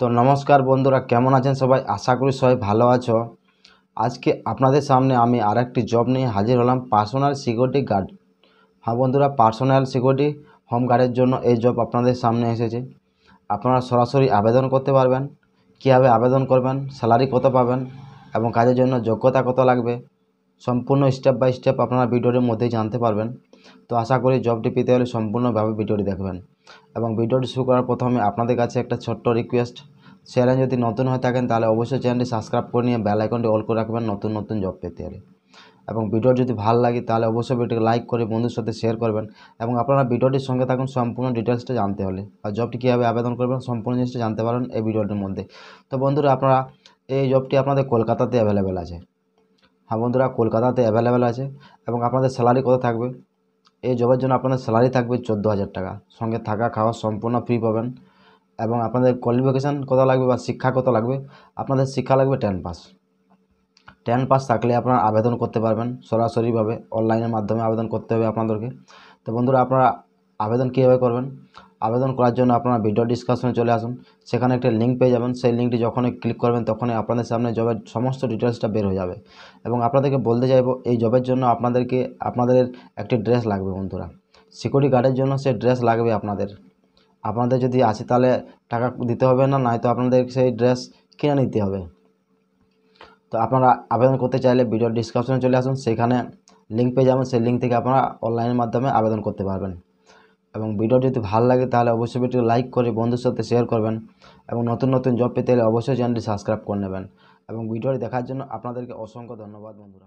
তো নমস্কার বন্ধুরা কেমন আছেন সবাই আশা করি সবাই ভালো আছো আজকে আপনাদের সামনে আমি আর একটি জব নিয়ে হাজির হলাম পার্সোনাল সিকিউরিটি গার্ড হ্যাঁ বন্ধুরা পার্সোনাল সিকিউরিটি হোম গার্ডের জন্য এই জব আপনাদের সামনে এসেছে আপনারা সরাসরি আবেদন করতে পারবেন কীভাবে আবেদন করবেন স্যালারি কত পাবেন এবং কাজের জন্য যোগ্যতা কত লাগবে সম্পূর্ণ স্টেপ বাই স্টেপ আপনারা ভিডিওটির মধ্যেই জানতে পারবেন তো আশা করি জবটি পেতে হলে সম্পূর্ণভাবে ভিডিওটি দেখবেন এবং ভিডিওটি শুরু করার প্রথমে আপনাদের কাছে একটা ছোট্ট রিকোয়েস্ট চ্যানেল যদি নতুন হয়ে থাকেন তাহলে অবশ্যই চ্যানেলটি সাবস্ক্রাইব করে নিয়ে বেল আইকনটি অল করে রাখবেন নতুন নতুন জব পেতে হলে এবং ভিডিও যদি ভালো লাগে তাহলে অবশ্যই ভিডিওটি লাইক করে বন্ধুর সাথে শেয়ার করবেন এবং আপনারা ভিডিওটির সঙ্গে থাকুন সম্পূর্ণ ডিটেলসটা জানতে হলে আর জবটি কীভাবে আবেদন করবেন সম্পূর্ণ জিনিসটা জানতে পারেন এই ভিডিওটির মধ্যে তো বন্ধুরা আপনারা এই জবটি আপনাদের কলকাতাতে অ্যাভেলেবেল আছে হ্যাঁ বন্ধুরা কলকাতাতে অ্যাভেলেবেল আছে এবং আপনাদের স্যালারি কত থাকবে এই জবের জন্য আপনাদের স্যালারি থাকবে চোদ্দো হাজার টাকা সঙ্গে থাকা খাওয়া সম্পূর্ণ ফ্রি পাবেন এবং আপনাদের কোয়ালিফিকেশান কত লাগবে বা শিক্ষা কত লাগবে আপনাদের শিক্ষা লাগবে টেন পাস টেন পাস থাকলে আপনারা আবেদন করতে পারবেন সরাসরিভাবে অনলাইনের মাধ্যমে আবেদন করতে হবে আপনাদেরকে তো বন্ধুরা আপনারা আবেদন কীভাবে করবেন আবেদন করার জন্য আপনারা ভিডিও ডিসকাশনে চলে আসুন সেখানে একটা লিঙ্ক পেয়ে যাবেন সেই লিঙ্কটি যখনই ক্লিক করবেন তখনই আপনাদের সামনে জবের সমস্ত ডিটেলসটা বের হয়ে যাবে এবং আপনাদেরকে বলতে চাইব এই জবের জন্য আপনাদেরকে আপনাদের একটি ড্রেস লাগবে বন্ধুরা সিকিউরিটি গার্ডের জন্য সে ড্রেস লাগবে আপনাদের আপনাদের যদি আসে তাহলে টাকা দিতে হবে না নয়তো আপনাদের সেই ড্রেস কিনে নিতে হবে তো আপনারা আবেদন করতে চাইলে ভিডিও ডিসক্রিপশনে চলে আসুন সেখানে লিঙ্ক পেয়ে যাবেন সেই লিঙ্ক থেকে আপনারা অনলাইনের মাধ্যমে আবেদন করতে পারবেন এবং ভিডিও যদি ভালো লাগে তাহলে অবশ্যই ভিডিও লাইক করে বন্ধুর সাথে শেয়ার করবেন এবং নতুন নতুন জব পেতে হলে অবশ্যই চ্যানেলটি সাবস্ক্রাইব করে নেবেন এবং ভিডিওটি দেখার জন্য আপনাদেরকে অসংখ্য ধন্যবাদ বন্ধুরা